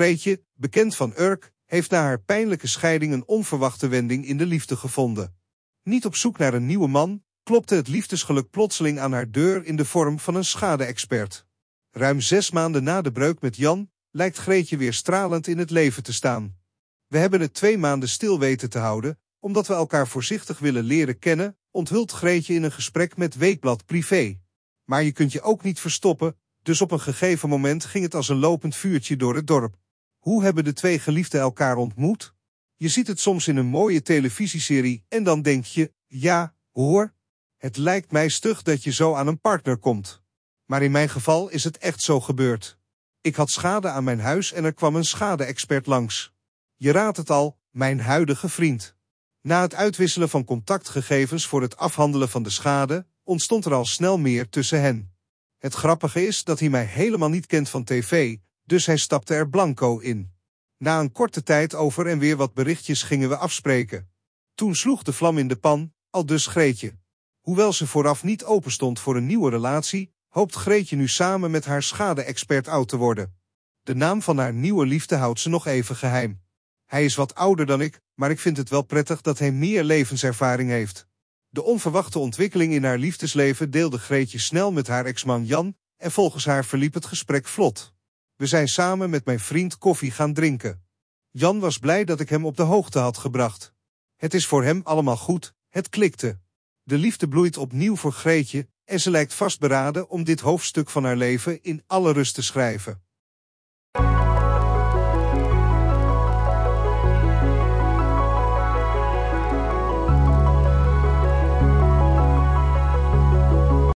Greetje, bekend van Urk, heeft na haar pijnlijke scheiding een onverwachte wending in de liefde gevonden. Niet op zoek naar een nieuwe man, klopte het liefdesgeluk plotseling aan haar deur in de vorm van een schade-expert. Ruim zes maanden na de breuk met Jan, lijkt Greetje weer stralend in het leven te staan. We hebben het twee maanden stil weten te houden, omdat we elkaar voorzichtig willen leren kennen, onthult Greetje in een gesprek met Weekblad Privé. Maar je kunt je ook niet verstoppen, dus op een gegeven moment ging het als een lopend vuurtje door het dorp. Hoe hebben de twee geliefden elkaar ontmoet? Je ziet het soms in een mooie televisieserie en dan denk je, ja, hoor, het lijkt mij stug dat je zo aan een partner komt. Maar in mijn geval is het echt zo gebeurd. Ik had schade aan mijn huis en er kwam een schade-expert langs. Je raadt het al, mijn huidige vriend. Na het uitwisselen van contactgegevens voor het afhandelen van de schade, ontstond er al snel meer tussen hen. Het grappige is dat hij mij helemaal niet kent van tv, dus hij stapte er blanco in. Na een korte tijd over en weer wat berichtjes gingen we afspreken. Toen sloeg de vlam in de pan, al dus Greetje. Hoewel ze vooraf niet openstond voor een nieuwe relatie, hoopt Greetje nu samen met haar schade-expert oud te worden. De naam van haar nieuwe liefde houdt ze nog even geheim. Hij is wat ouder dan ik, maar ik vind het wel prettig dat hij meer levenservaring heeft. De onverwachte ontwikkeling in haar liefdesleven deelde Greetje snel met haar ex-man Jan en volgens haar verliep het gesprek vlot. We zijn samen met mijn vriend koffie gaan drinken. Jan was blij dat ik hem op de hoogte had gebracht. Het is voor hem allemaal goed, het klikte. De liefde bloeit opnieuw voor Greetje en ze lijkt vastberaden om dit hoofdstuk van haar leven in alle rust te schrijven.